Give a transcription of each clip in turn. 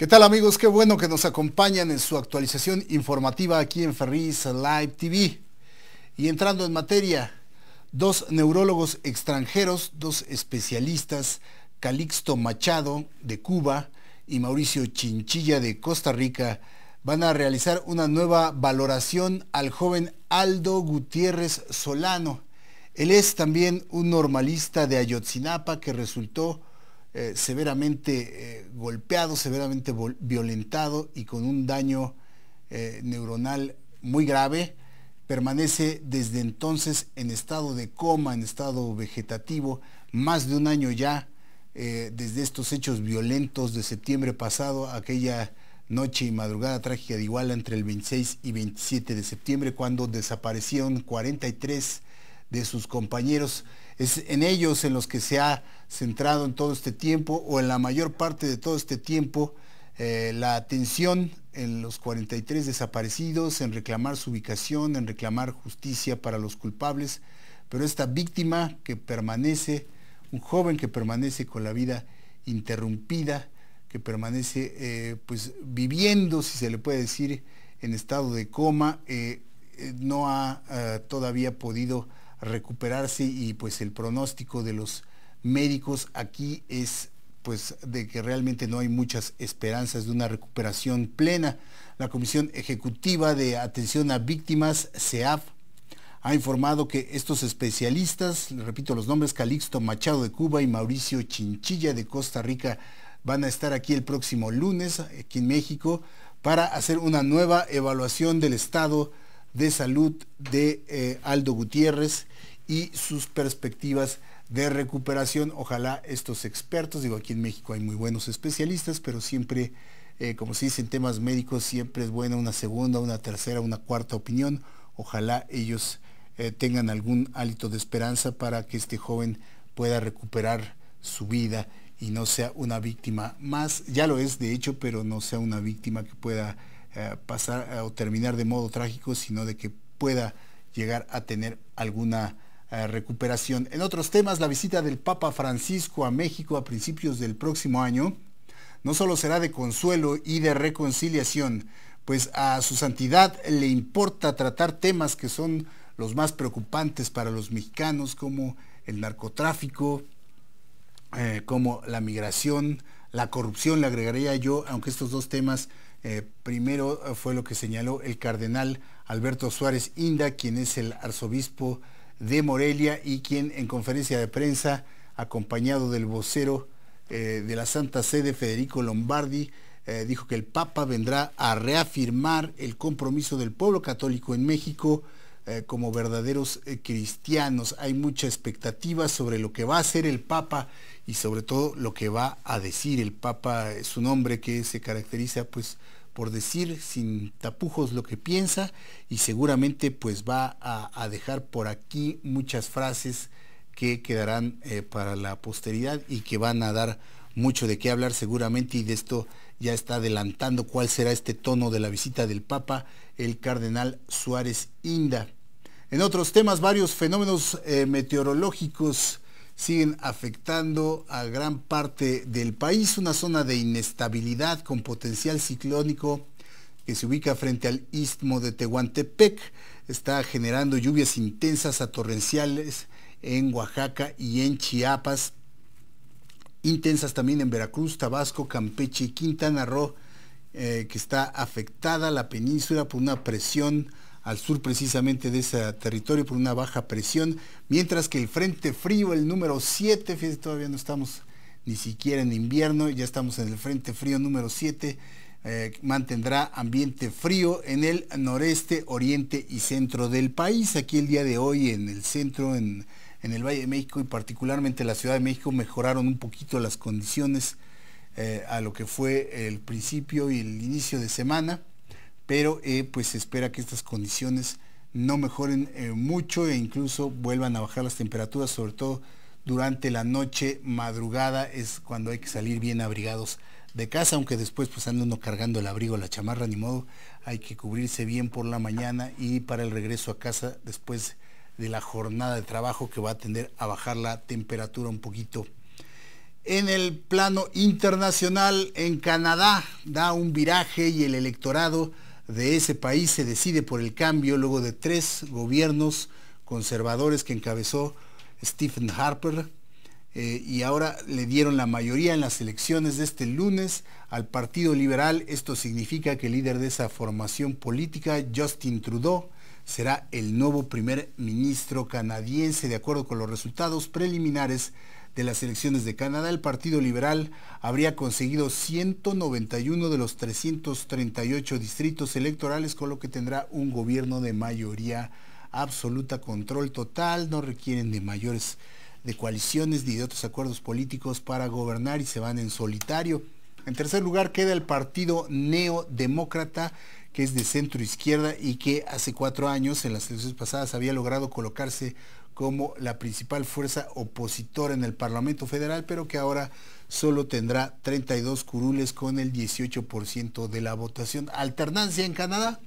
¿Qué tal amigos? Qué bueno que nos acompañan en su actualización informativa aquí en Ferris Live TV. Y entrando en materia, dos neurólogos extranjeros, dos especialistas, Calixto Machado de Cuba y Mauricio Chinchilla de Costa Rica, van a realizar una nueva valoración al joven Aldo Gutiérrez Solano. Él es también un normalista de Ayotzinapa que resultó eh, severamente eh, golpeado, severamente violentado y con un daño eh, neuronal muy grave, permanece desde entonces en estado de coma, en estado vegetativo, más de un año ya desde estos hechos violentos de septiembre pasado, aquella noche y madrugada trágica de Iguala entre el 26 y 27 de septiembre, cuando desaparecieron 43 de sus compañeros. Es en ellos en los que se ha centrado en todo este tiempo o en la mayor parte de todo este tiempo eh, la atención en los 43 desaparecidos, en reclamar su ubicación, en reclamar justicia para los culpables, pero esta víctima que permanece, un joven que permanece con la vida interrumpida, que permanece eh, pues viviendo, si se le puede decir, en estado de coma, eh, no ha todavía podido recuperarse y pues el pronóstico de los médicos. Aquí es pues de que realmente no hay muchas esperanzas de una recuperación plena. La Comisión Ejecutiva de Atención a Víctimas, CEAF, ha informado que estos especialistas, repito los nombres, Calixto Machado de Cuba y Mauricio Chinchilla de Costa Rica, van a estar aquí el próximo lunes, aquí en México, para hacer una nueva evaluación del estado de salud de eh, Aldo Gutiérrez y sus perspectivas de recuperación. Ojalá estos expertos, digo, aquí en México hay muy buenos especialistas, pero siempre, eh, como se dice en temas médicos, siempre es buena una segunda, una tercera, una cuarta opinión. Ojalá ellos eh, tengan algún hálito de esperanza para que este joven pueda recuperar su vida y no sea una víctima más, ya lo es de hecho, pero no sea una víctima que pueda eh, pasar o terminar de modo trágico, sino de que pueda llegar a tener alguna eh, recuperación. En otros temas, la visita del Papa Francisco a México a principios del próximo año no solo será de consuelo y de reconciliación, pues a su santidad le importa tratar temas que son los más preocupantes para los mexicanos, como el narcotráfico, eh, como la migración, la corrupción, le agregaría yo, aunque estos dos temas eh, primero fue lo que señaló el cardenal Alberto Suárez Inda, quien es el arzobispo de Morelia y quien en conferencia de prensa, acompañado del vocero eh, de la Santa Sede, Federico Lombardi, eh, dijo que el Papa vendrá a reafirmar el compromiso del pueblo católico en México eh, como verdaderos cristianos. Hay mucha expectativa sobre lo que va a hacer el Papa y sobre todo lo que va a decir el Papa, su nombre que se caracteriza pues por decir sin tapujos lo que piensa y seguramente pues va a, dejar por aquí muchas frases que quedarán eh, para la posteridad y que van a dar mucho de qué hablar seguramente y de esto ya está adelantando cuál será este tono de la visita del Papa, el cardenal Suárez Inda. En otros temas, varios fenómenos eh, meteorológicos siguen afectando a gran parte del país, una zona de inestabilidad con potencial ciclónico que se ubica frente al istmo de Tehuantepec, está generando lluvias intensas a torrenciales en Oaxaca y en Chiapas, intensas también en Veracruz, Tabasco, Campeche y Quintana Roo, eh, que está afectada la península por una presión al sur precisamente de ese territorio por una baja presión, mientras que el Frente Frío, el número 7, todavía no estamos ni siquiera en invierno, ya estamos en el Frente Frío número 7, eh, mantendrá ambiente frío en el noreste, oriente y centro del país. Aquí el día de hoy en el centro, en, el Valle de México y particularmente la Ciudad de México mejoraron un poquito las condiciones eh, a lo que fue el principio y el inicio de semana pero eh, pues se espera que estas condiciones no mejoren eh, mucho e incluso vuelvan a bajar las temperaturas, sobre todo durante la noche, madrugada, es cuando hay que salir bien abrigados de casa, aunque después pues anda uno cargando el abrigo, la chamarra, ni modo, hay que cubrirse bien por la mañana y para el regreso a casa después de la jornada de trabajo que va a tender a bajar la temperatura un poquito. En el plano internacional, en Canadá da un viraje y el electorado de ese país se decide por el cambio luego de tres gobiernos conservadores que encabezó Stephen Harper eh, y ahora le dieron la mayoría en las elecciones de este lunes al Partido Liberal. Esto significa que el líder de esa formación política, Justin Trudeau, será el nuevo primer ministro canadiense. De acuerdo con los resultados preliminares de las elecciones de Canadá, el Partido Liberal habría conseguido 191 de los 338 distritos electorales, con lo que tendrá un gobierno de mayoría absoluta, control total, no requieren de mayores de coaliciones ni de otros acuerdos políticos para gobernar y se van en solitario. En tercer lugar queda el Partido Neodemócrata, que es de centro izquierda y que hace cuatro años, en las elecciones pasadas, había logrado colocarse como la principal fuerza opositora en el Parlamento Federal, pero que ahora solo tendrá 32 curules con el 18% de la votación. Alternancia en Canadá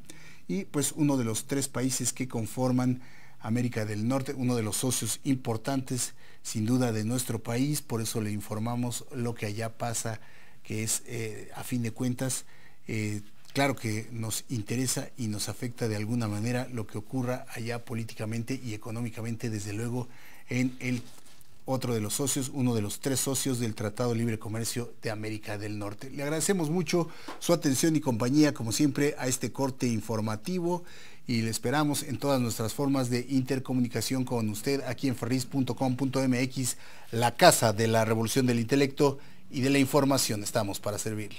y pues uno de los tres países que conforman América del Norte, uno de los socios importantes sin duda de nuestro país, por eso le informamos lo que allá pasa, que es eh, a fin de cuentas eh, Claro que nos interesa y nos afecta de alguna manera lo que ocurra allá políticamente y económicamente, desde luego, en el otro de los socios, uno de los tres socios del Tratado Libre Comercio de América del Norte. Le agradecemos mucho su atención y compañía, como siempre, a este corte informativo y le esperamos en todas nuestras formas de intercomunicación con usted aquí en ferris.com.mx, la casa de la revolución del intelecto y de la información. Estamos para servirle.